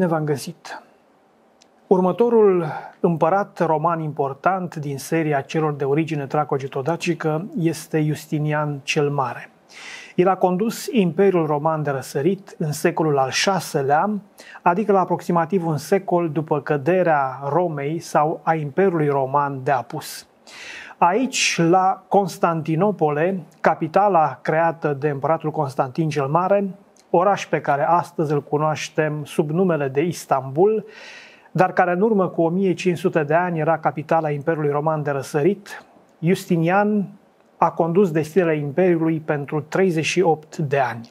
Bine v-am găsit! Următorul împărat roman important din seria celor de origine tracogetodacică este Justinian cel Mare. El a condus Imperiul Roman de răsărit în secolul al VI-lea, adică la aproximativ un secol după căderea Romei sau a Imperiului Roman de Apus. Aici, la Constantinopole, capitala creată de împăratul Constantin cel Mare, oraș pe care astăzi îl cunoaștem sub numele de Istanbul, dar care în urmă cu 1500 de ani era capitala Imperiului Roman de răsărit, Justinian a condus destinele Imperiului pentru 38 de ani.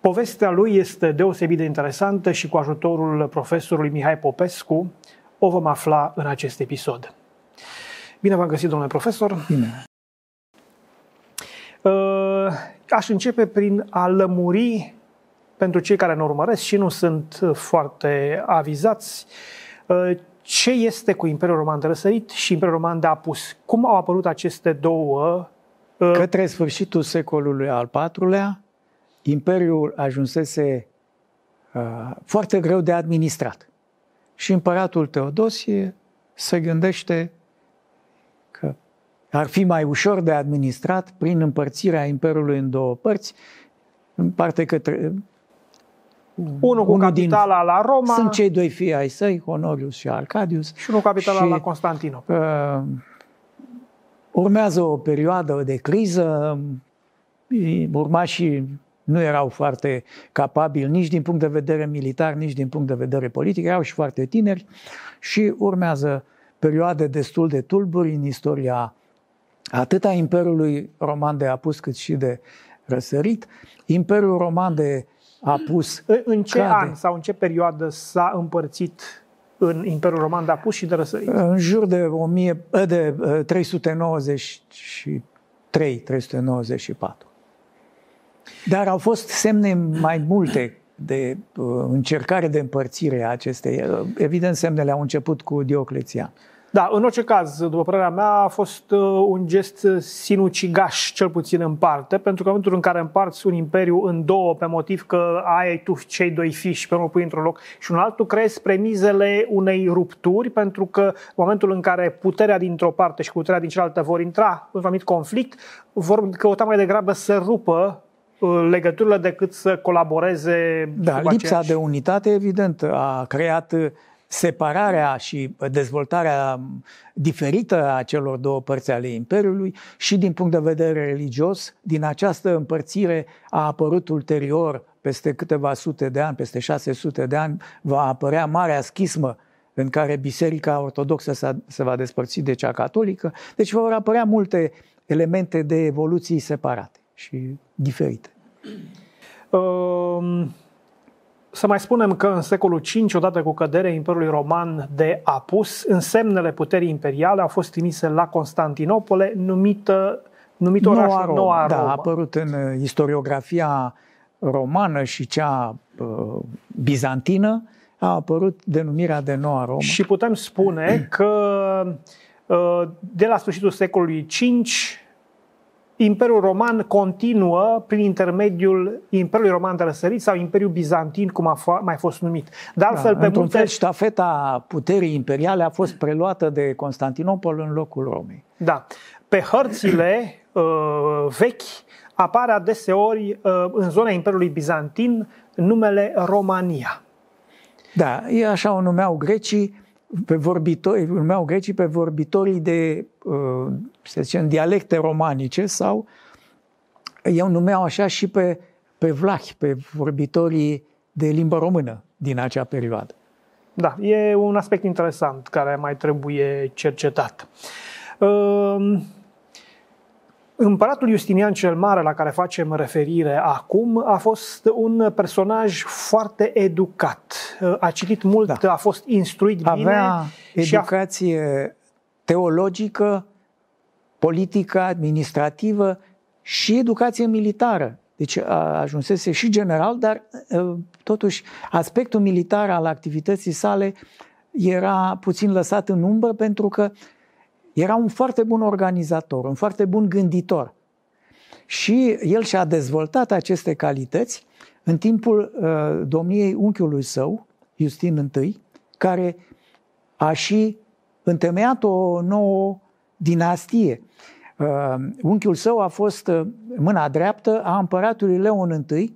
Povestea lui este deosebit de interesantă și cu ajutorul profesorului Mihai Popescu o vom afla în acest episod. Bine v-am găsit, domnule profesor! Bine! Uh, aș începe prin a lămuri pentru cei care ne urmăresc și nu sunt uh, foarte avizați, uh, ce este cu Imperiul Roman de răsărit și Imperiul Roman de apus? Cum au apărut aceste două? Uh, către sfârșitul secolului al IV-lea, Imperiul ajunsese foarte greu de administrat. Și împăratul Teodosie se gândește că ar fi mai ușor de administrat prin împărțirea Imperiului în două părți, în parte către, unul cu unul capitala din, la Roma. Sunt cei doi fii ai săi, Honorius și Arcadius. Și unul cu capitala și, la Constantinopol. Uh, urmează o perioadă de criză. Urmașii nu erau foarte capabili nici din punct de vedere militar, nici din punct de vedere politic, erau și foarte tineri și urmează perioade destul de tulburi în istoria atât a Imperiului Roman de apus cât și de răsărit. Imperiul Roman de a pus. În ce cade. an sau în ce perioadă s-a împărțit în Imperiul Roman de apus și de răsărit? În jur de, 1000, eh, de 393, eh, 394. Dar au fost semne mai multe de eh, încercare de împărțire a acestei. Evident, semnele au început cu Diocletian. Da, în orice caz, după părerea mea, a fost uh, un gest sinucigaș, cel puțin în parte, pentru că în momentul în care împarți un imperiu în două pe motiv că ai tu cei doi și pe unul pui într-un loc și un altul, crezi premizele unei rupturi, pentru că în momentul în care puterea dintr-o parte și puterea din cealaltă vor intra în un anumit conflict, vor căuta mai degrabă să rupă uh, legăturile decât să colaboreze. Da, lipsa aceeași... de unitate, evident, a creat uh, separarea și dezvoltarea diferită a celor două părți ale Imperiului și din punct de vedere religios, din această împărțire a apărut ulterior, peste câteva sute de ani, peste 600 de ani, va apărea marea schismă în care Biserica Ortodoxă se va despărți de cea catolică. Deci vor apărea multe elemente de evoluții separate și diferite. Um să mai spunem că în secolul V, odată cu căderea Imperiului Roman de Apus, însemnele puterii imperiale au fost trimise la Constantinopole, numită, numit orașul Noua Roma. Noua Roma. Da, a apărut în uh, istoriografia romană și cea uh, bizantină, a apărut denumirea de Noua Roma. Și putem spune că uh, de la sfârșitul secolului 5 Imperiul Roman continuă prin intermediul Imperiului Roman de Răsărit sau Imperiul Bizantin, cum a f- mai fost numit. De altfel, da, pe multe... fel, ștafeta puterii imperiale a fost preluată de Constantinopol în locul Romei. Da. Pe hărțile uh, vechi apare adeseori uh, în zona Imperiului Bizantin numele Romania. Da, e așa o numeau grecii, pe vorbitori, urmeau grecii pe vorbitorii de, uh, să zicem, dialecte romanice sau eu numeau așa și pe, pe vlahi, pe vorbitorii de limbă română din acea perioadă. Da, e un aspect interesant care mai trebuie cercetat. Uh Împăratul Justinian cel Mare, la care facem referire acum, a fost un personaj foarte educat. A citit mult, da. a fost instruit Avea bine. Avea educație a... teologică, politică, administrativă și educație militară. Deci a ajunsese și general, dar totuși aspectul militar al activității sale era puțin lăsat în umbră pentru că era un foarte bun organizator, un foarte bun gânditor. Și el și-a dezvoltat aceste calități în timpul uh, domniei unchiului său, Justin I, care a și întemeiat o nouă dinastie. Uh, unchiul său a fost uh, mâna dreaptă a împăratului Leon I,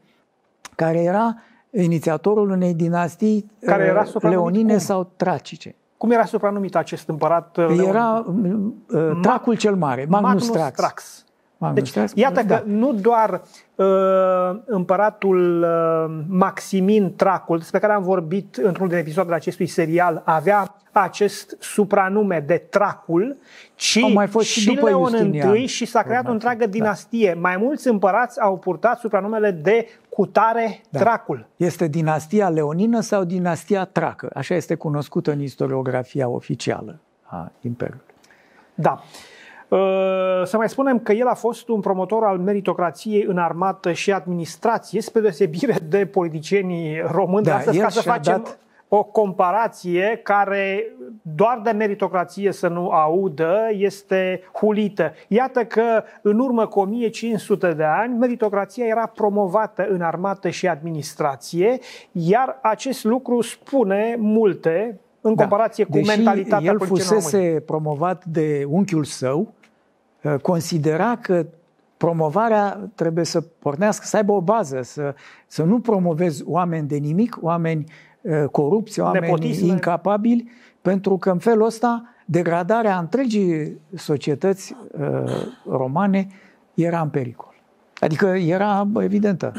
care era inițiatorul unei dinastii care era uh, leonine sau tracice. Cum era supranumit acest împărat? Uh, era uh, uh Tracul cel Mare, Magnus, Magnus Trax. Trax. Deci, iată că da. nu doar uh, împăratul uh, Maximin Tracul, despre care am vorbit într-unul din episoadele acestui serial, avea acest supranume de Tracul, ci au mai fost și, și după Leon I și s-a creat o întreagă da. dinastie. Da. Mai mulți împărați au purtat supranumele de Cutare da. Tracul. Este dinastia leonină sau dinastia tracă? Așa este cunoscută în istoriografia oficială a Imperiului. Da. Uh, Ă, să mai spunem că el a fost un promotor al meritocrației în armată și administrație, spre deosebire de politicienii români. Da, Astăzi, ca să facem dat... o comparație care doar de meritocrație să nu audă, este hulită. Iată că în urmă cu 1500 de ani, meritocrația era promovată în armată și administrație, iar acest lucru spune multe în da. comparație da. cu Deși mentalitatea el fusese promovat de unchiul său, Eh, considera că promovarea trebuie să pornească, să aibă o bază, să, să nu promovezi oameni de nimic, oameni eh, corupți, oameni Nepotisme. incapabili, pentru că în felul ăsta degradarea întregii societăți eh, romane era în pericol. Adică era evidentă.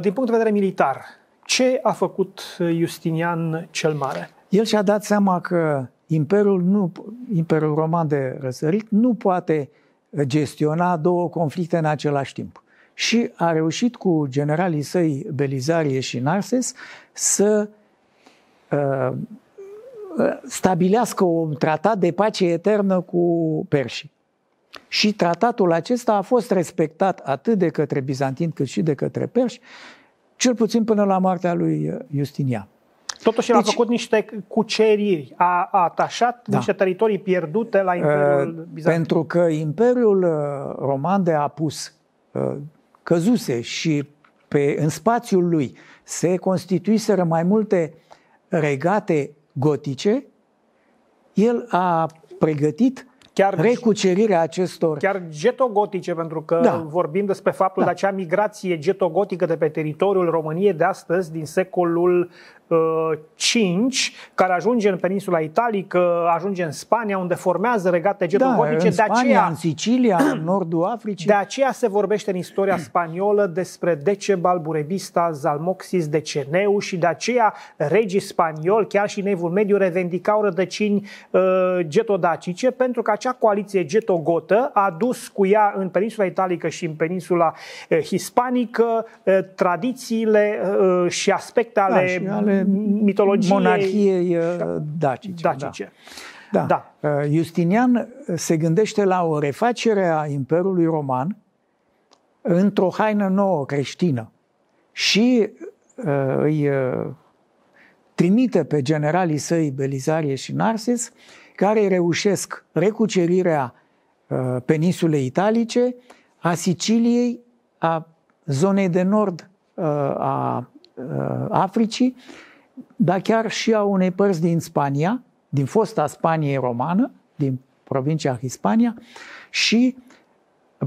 din punct de vedere militar, ce a făcut Justinian cel Mare? El și-a dat seama că Imperiul, nu, Imperiul Roman de răsărit nu poate gestiona două conflicte în același timp. Și a reușit cu generalii săi Belizarie și Narses să uh, stabilească un tratat de pace eternă cu Persii. Și tratatul acesta a fost respectat atât de către bizantin cât și de către perși, cel puțin până la moartea lui Justinian. Totuși el deci, a făcut niște cuceriri, a, a atașat da. niște teritorii pierdute la eh, Imperiul Bizantin. Pentru că Imperiul eh, Roman de Apus eh, căzuse și pe, în spațiul lui se constituiseră mai multe regate gotice, el a pregătit chiar, deci- recucerirea acestor... Chiar getogotice, pentru că da. vorbim despre faptul da. de acea migrație getogotică de pe teritoriul României de astăzi, din secolul 5, care ajunge în peninsula italică, ajunge în Spania, unde formează regate geografice. Da, în Spania, de aceea, în Sicilia, în nordul Africii. De aceea se vorbește în istoria spaniolă despre Decebal, Burebista, Zalmoxis, Deceneu și de aceea regii spanioli, chiar și nevul Mediu, revendicau rădăcini uh, getodacice, pentru că acea coaliție getogotă a dus cu ea în peninsula italică și în peninsula uh, hispanică uh, tradițiile uh, și aspecte ale, da, și ale mitologie monarhiei da. uh, dacice. Da. dacice. Da. Da. da. Justinian se gândește la o refacere a Imperiului Roman într-o haină nouă creștină și uh, îi trimite pe generalii săi Belizarie și Narses care reușesc recucerirea peninsulei italice, a Siciliei, a zonei de nord a Africii dar chiar și a unei părți din Spania, din fosta Spanie romană, din provincia Hispania, și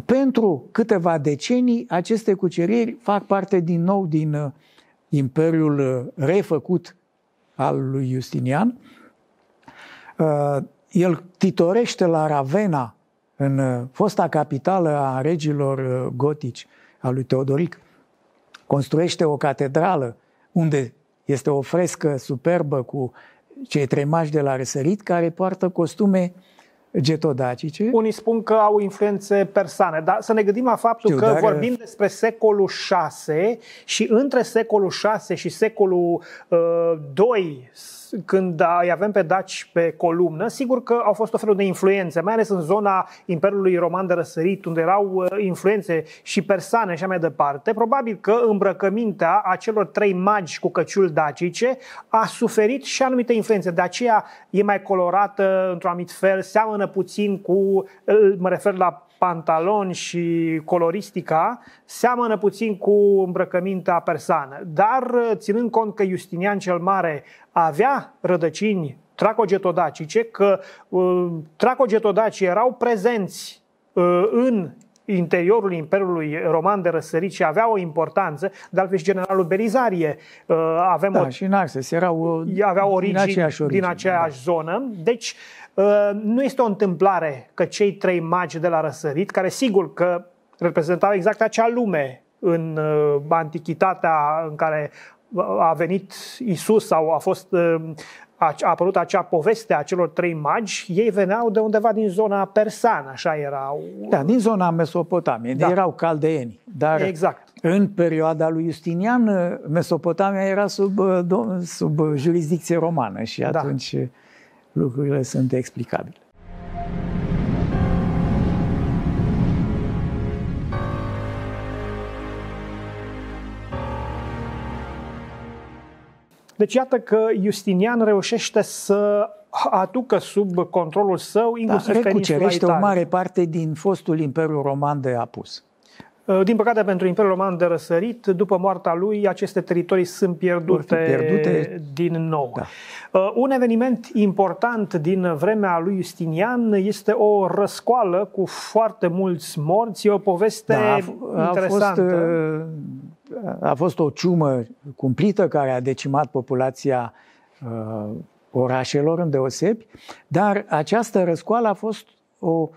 pentru câteva decenii aceste cuceriri fac parte din nou din uh, imperiul uh, refăcut al lui Justinian. Uh, el titorește la Ravenna, în fosta capitală a regilor gotici, a lui Teodoric, construiește o catedrală unde este o frescă superbă cu cei trei mași de la răsărit care poartă costume getodacice. Unii spun că au influențe persane, dar să ne gândim la faptul Știu, că dar... vorbim uh, despre secolul 6 și între secolul 6 și secolul uh, 2 când da, îi avem pe daci pe columnă, sigur că au fost o felul de influențe, mai ales în zona Imperiului Roman de Răsărit, unde erau uh, influențe și persane și mai departe. Probabil că îmbrăcămintea acelor trei magi cu căciul dacice a suferit și anumite influențe. De aceea e mai colorată într-un anumit fel, seamănă puțin cu, uh, mă refer la pantaloni și coloristica seamănă puțin cu îmbrăcămintea persană, dar ținând cont că Justinian cel Mare avea rădăcini tracogetodacice, că uh, tracogetodacii erau prezenți uh, în interiorul Imperiului Roman de răsărit și avea o importanță, de altfel și generalul Belizarie uh, avem da, o, și erau uh, avea origini, din aceeași, origine, din aceeași da. zonă. Deci Uh, nu este o întâmplare că cei trei magi de la răsărit, care sigur că reprezentau exact acea lume în uh, antichitatea în care a venit Isus sau a fost uh, a apărut acea poveste a celor trei magi, ei veneau de undeva din zona persană, așa erau. Da, din zona Mesopotamiei, da. erau caldeeni. Dar exact. în perioada lui Justinian, Mesopotamia era sub, sub jurisdicție romană și da. atunci... Da lucrurile sunt explicabile. Deci iată că Justinian reușește să aducă sub controlul său da, inclusiv da, recucerește o mare parte din fostul Imperiu Roman de apus. Uh, din păcate pentru Imperiul Roman de răsărit, după moartea lui, aceste teritorii sunt pierdute, pierdute. din nou. Da. Uh, un eveniment important din vremea lui Justinian este o răscoală cu foarte mulți morți. E o poveste da, a, a uh, interesantă. Fost, a fost o ciumă cumplită care a decimat populația orașelor îndeosebi, dar această răscoală a fost o uh,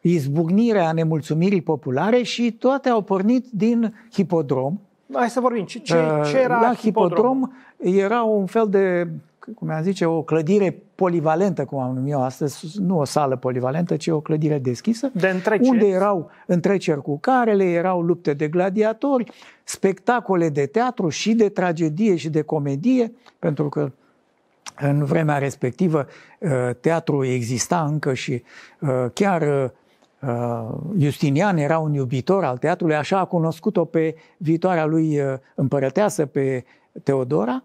izbucnirea nemulțumirii populare și toate au pornit din hipodrom. Hai să vorbim. Ce, ce, uh, ce era La hipodrom? hipodrom era un fel de, cum am zice, o clădire polivalentă, cum am numit eu astăzi, nu o sală polivalentă, ci o clădire deschisă, de întreceri. unde erau întreceri cu carele, erau lupte de gladiatori, spectacole de teatru și de tragedie și de comedie, pentru că în vremea respectivă uh, teatru exista încă și uh, chiar Uh, Justinian era un iubitor al teatrului, așa a cunoscut-o pe viitoarea lui uh, împărăteasă, pe Teodora.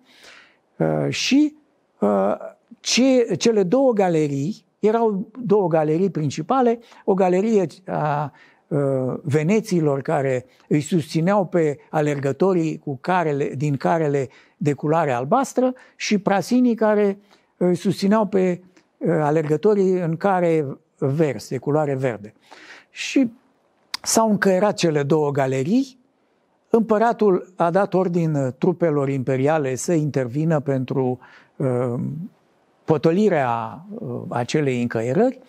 Uh, și ce, cele două galerii, erau două galerii principale, o galerie a veneților care îi susțineau pe alergătorii cu carele, din carele de culoare albastră și prasinii care îi susțineau pe alergătorii în care verzi, de culoare verde. Și s-au încăierat cele două galerii, împăratul a dat ordin uh, trupelor imperiale să intervină pentru uh, potolirea uh, acelei încăierări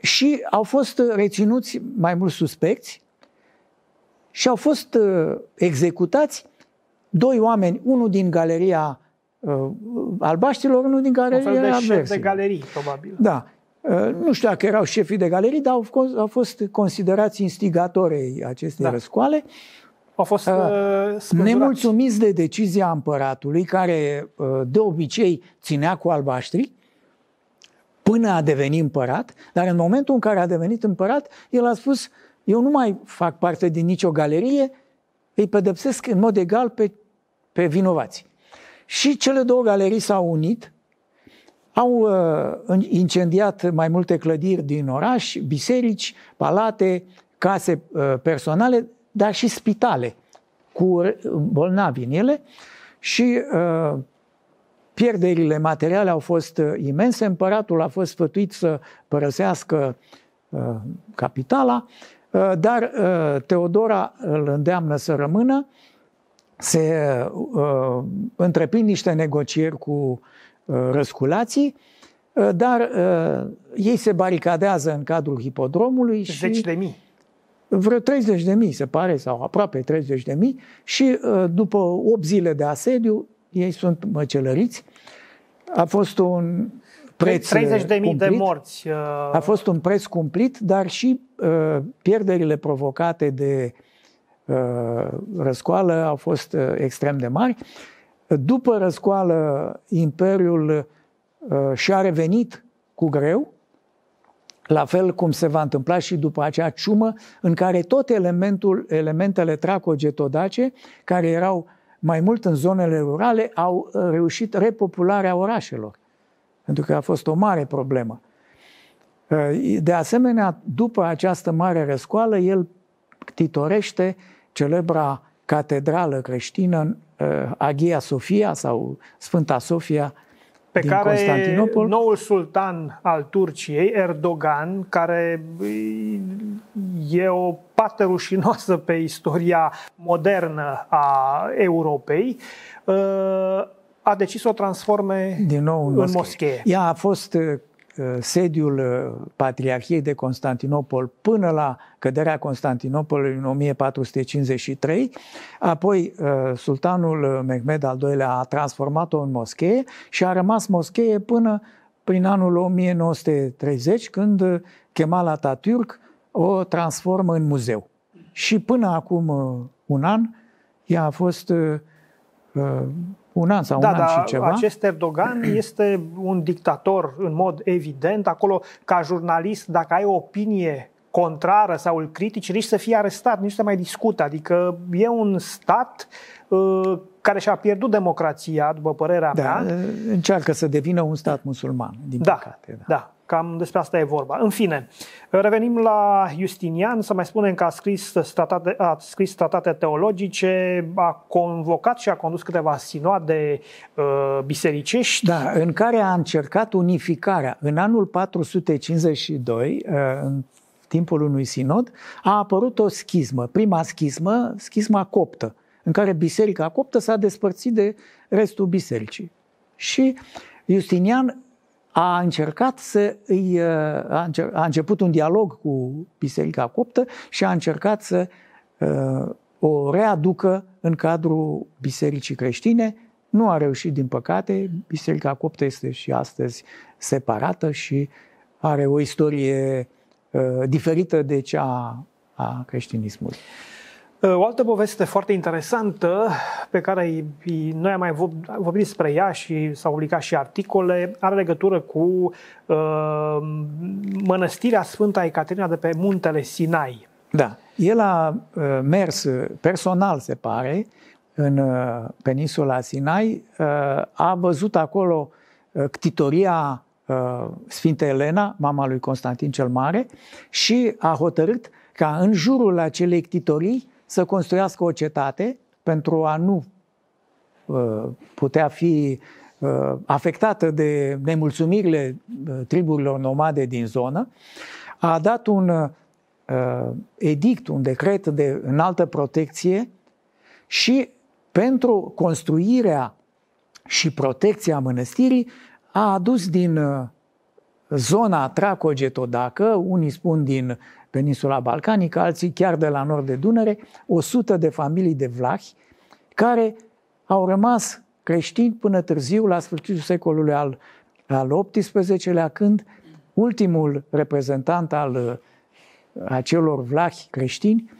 și au fost reținuți mai mulți suspecți și au fost executați doi oameni, unul din galeria albaștilor, unul din galeria Un fel de șef de galerii, probabil. Da. Uh, nu știu dacă erau șefii de galerii, dar au, au fost considerați instigatorii acestei da. răscoale. Au fost uh, uh nemulțumiți de decizia împăratului, care uh, de obicei ținea cu albaștri, până a deveni împărat, dar în momentul în care a devenit împărat, el a spus, eu nu mai fac parte din nicio galerie, îi pedepsesc în mod egal pe, pe vinovați. Și cele două galerii s-au unit au uh, incendiat mai multe clădiri din oraș, biserici, palate, case uh, personale, dar și spitale cu bolnavi în ele și uh, pierderile materiale au fost uh, imense. Împăratul a fost sfătuit să părăsească uh, capitala, uh, dar Teodora îl îndeamnă să rămână. Se întreprind niște negocieri cu Uh, răsculații, uh, dar uh, ei se baricadează în cadrul hipodromului și... Zeci de mii. Vreo 30 de mii, se pare, sau aproape 30 de mii și după 8 zile de asediu, ei sunt măcelăriți. A fost un preț 30 de mii de morți. A fost un preț cumplit, dar și pierderile provocate de răscoală au fost extrem de mari. După răscoală, Imperiul uh, și-a revenit cu greu, la fel cum se va întâmpla și după acea ciumă în care tot elementul, elementele tracogetodace, care erau mai mult în zonele rurale, au uh, reușit repopularea orașelor, pentru că a fost o mare problemă. Uh, de asemenea, după această mare răscoală, el titorește celebra catedrală creștină Uh, Aghia Sofia sau Sfânta Sofia pe din care Constantinopol. noul sultan al Turciei, Erdogan, care e o pată rușinoasă pe istoria modernă a Europei, uh, a decis să o transforme din nou în, în moschee. moschee. Ea a fost uh, Uh, sediul uh, Patriarhiei de Constantinopol până la căderea Constantinopolului în 1453. Apoi uh, sultanul Mehmed al II-lea a transformat-o în moschee și a rămas moschee până prin anul 1930, când Kemal Atatürk o transformă în muzeu. Și până acum un an, ea a fost un an sau da, un an da, și ceva. acest Erdogan este un dictator în mod evident. Acolo, ca jurnalist, dacă ai o opinie contrară sau îl critici, nici să fie arestat, nici să mai discută. Adică e un stat uh, care și-a pierdut democrația, după părerea da, mea. Încearcă să devină un stat musulman, din da, păcate. Da. da. Cam despre asta e vorba. În fine, revenim la Justinian, să mai spunem că a scris tratate, a scris tratate teologice, a convocat și a condus câteva sinoade uh, bisericești. Da, în care a încercat unificarea. În anul 452, uh, în timpul unui sinod, a apărut o schismă. Prima schismă, schisma coptă, în care biserica coptă s-a despărțit de restul bisericii. Și Justinian a încercat să îi, uh, a început un dialog cu Biserica Coptă și a încercat să uh, o readucă în cadrul Bisericii Creștine. Nu a reușit, din păcate. Biserica Coptă este și astăzi separată și are o istorie uh, diferită de cea a creștinismului. Uh, o altă poveste foarte interesantă pe care noi am mai vorbit despre ea și s-au publicat și articole are legătură cu uh, mănăstirea Sfânta Ecaterina de pe muntele Sinai. Da, el a uh, mers uh, personal, se pare, în peninsula Sinai, a văzut acolo ctitoria Sfinte Elena, mama lui Constantin cel Mare, și a hotărât ca în jurul acelei ctitorii să construiască o cetate pentru a nu uh, putea fi uh, afectată de nemulțumirile uh, triburilor nomade din zonă, a dat un edict, un decret de înaltă protecție și pentru construirea și protecția mănăstirii a adus din zona Tracogetodacă, unii spun din peninsula balcanică, alții chiar de la nord de Dunăre, 100 de familii de vlahi care au rămas creștini până târziu, la sfârșitul secolului al, al XVIII-lea, când ultimul reprezentant al uh, acelor vlahi creștini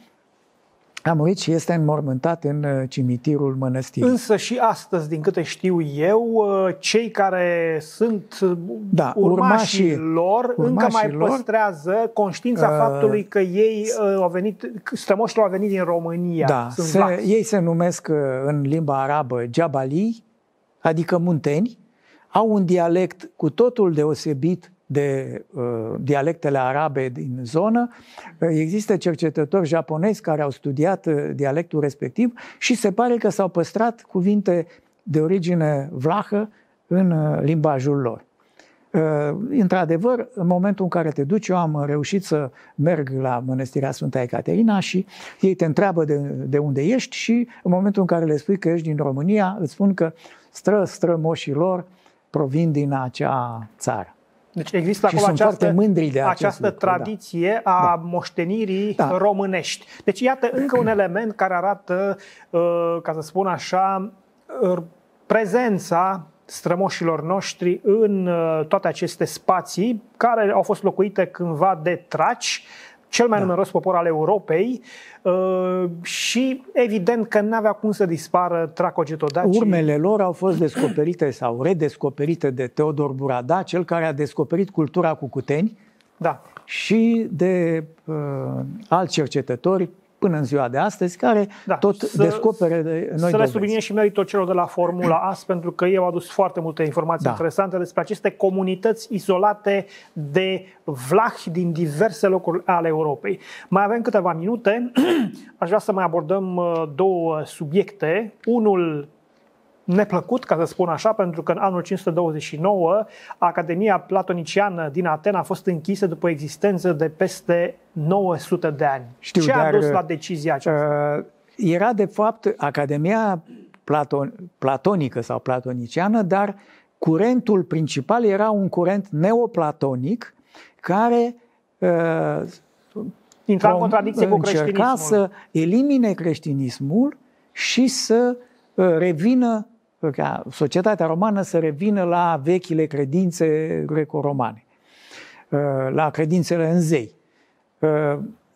a murit și este înmormântat în uh, cimitirul mănăstirii. Însă și astăzi, din câte știu eu, uh, cei care sunt uh, da, urmașii, urmașii lor urmașii încă mai lor, păstrează conștiința uh, faptului că ei uh, au venit, strămoșilor au venit din România. Da, se, ei se numesc în limba arabă Jabali, adică munteni, au un dialect cu totul deosebit de uh, dialectele arabe din zonă. Uh, există cercetători japonezi care au studiat uh, dialectul respectiv și se pare că s-au păstrat cuvinte de origine vlahă în uh, limbajul lor. Uh, într-adevăr, în momentul în care te duci, eu am reușit să merg la Mănăstirea Sfânta Ecaterina și ei te întreabă de, de unde ești și în momentul în care le spui că ești din România, îți spun că stră, strămoșii lor provin din acea țară. Deci există acolo această, mândri de această lucru, da. tradiție da. a da. moștenirii da. românești. Deci iată încă un element care arată, uh, ca să spun așa, uh, prezența strămoșilor noștri în uh, toate aceste spații care au fost locuite cândva de traci, cel mai da. numeros popor al Europei uh, și evident că nu avea cum să dispară tracogetodacii. Urmele lor au fost descoperite sau redescoperite de Teodor Burada, cel care a descoperit cultura Cucuteni da. și de uh, alți cercetători, până în ziua de astăzi, care da, tot să, descopere de noi Să dovezi. le subliniem și meritul celor de la Formula AS, pentru că ei au adus foarte multe informații da. interesante despre aceste comunități izolate de vlahi din diverse locuri ale Europei. Mai avem câteva minute. Aș vrea să mai abordăm uh, două subiecte. Unul neplăcut, ca să spun așa, pentru că în anul 529 Academia Platoniciană din Atena a fost închisă după existență de peste 900 de ani. Știu, Ce a dus la uh, decizia aceasta? Uh, era, de fapt, Academia Platon, Platonică sau Platoniciană, dar curentul principal era un curent neoplatonic care uh, intra în contradicție cu creștinismul. să elimine creștinismul și să uh, revină ca societatea romană să revină la vechile credințe greco-romane, uh, la credințele în zei. Uh,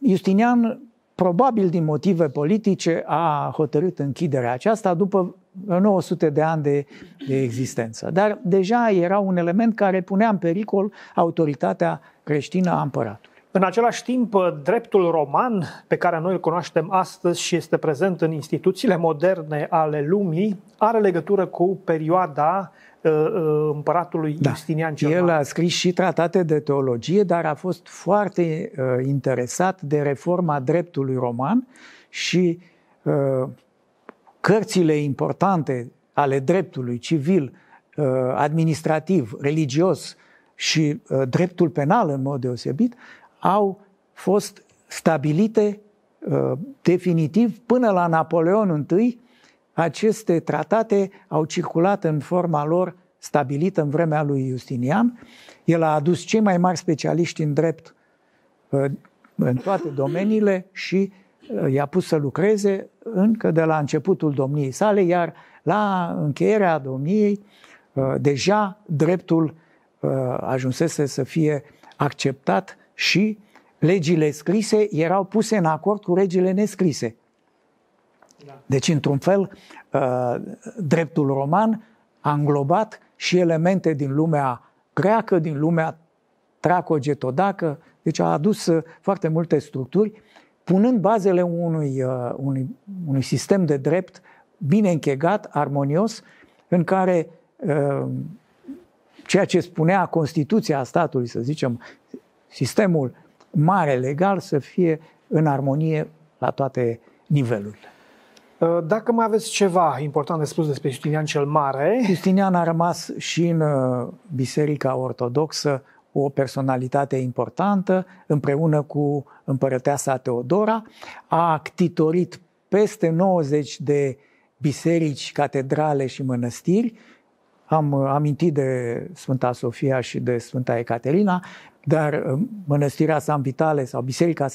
Justinian, probabil din motive politice, a hotărât închiderea aceasta după 900 de ani de, de existență. Dar deja era un element care punea în pericol autoritatea creștină a împăratului. În același timp, dreptul roman pe care noi îl cunoaștem astăzi și este prezent în instituțiile moderne ale lumii are legătură cu perioada uh, uh, împăratului da. Justinian cel El a scris și tratate de teologie, dar a fost foarte uh, interesat de reforma dreptului roman și uh, cărțile importante ale dreptului civil, uh, administrativ, religios și uh, dreptul penal în mod deosebit au fost stabilite uh, definitiv până la Napoleon I. Aceste tratate au circulat în forma lor stabilită în vremea lui Justinian. El a adus cei mai mari specialiști în drept uh, în toate domeniile și uh, i-a pus să lucreze încă de la începutul domniei sale, iar la încheierea domniei deja dreptul ajunsese să fie acceptat și legile scrise erau puse în acord cu legile nescrise. Da. Deci, într-un fel, uh, dreptul roman a înglobat și elemente din lumea greacă, din lumea tracogetodacă, deci a adus uh, foarte multe structuri, punând bazele unui, uh, unui, unui sistem de drept bine închegat, armonios, în care ceea ce spunea Constituția a statului, să zicem, sistemul mare legal să fie în armonie la toate nivelurile. Ă, dacă mai aveți ceva important de spus despre Justinian cel Mare... Justinian a rămas și în ă, Biserica Ortodoxă o personalitate importantă, împreună cu împărăteasa Teodora, a actitorit peste 90 de biserici, catedrale și mănăstiri. Am amintit de Sfânta Sofia și de Sfânta Ecaterina dar uh, mănăstirea San Vitale sau biserica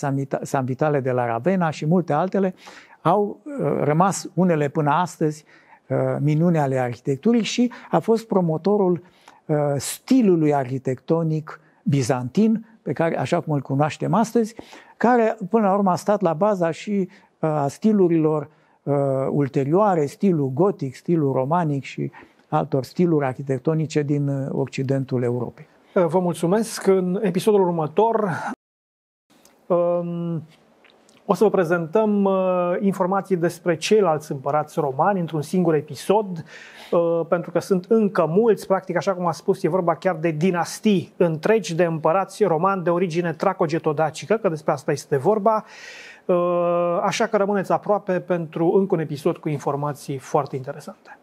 San Vitale de la Ravena și multe altele au uh, rămas unele până astăzi uh, minune ale arhitecturii și a fost promotorul stilului arhitectonic bizantin, pe care, așa cum îl cunoaștem astăzi, care până la urmă a stat la baza și a stilurilor ulterioare, stilul gotic, stilul romanic și altor stiluri arhitectonice din Occidentul Europei. Uh, vă mulțumesc. În episodul următor um, o să vă prezentăm uh, informații despre ceilalți împărați romani într-un singur episod, uh, pentru că sunt încă mulți, practic, așa cum a spus, e vorba chiar de dinastii întregi de împărați romani de origine tracogetodacică, că despre asta este vorba. Așa că rămâneți aproape pentru încă un episod cu informații foarte interesante.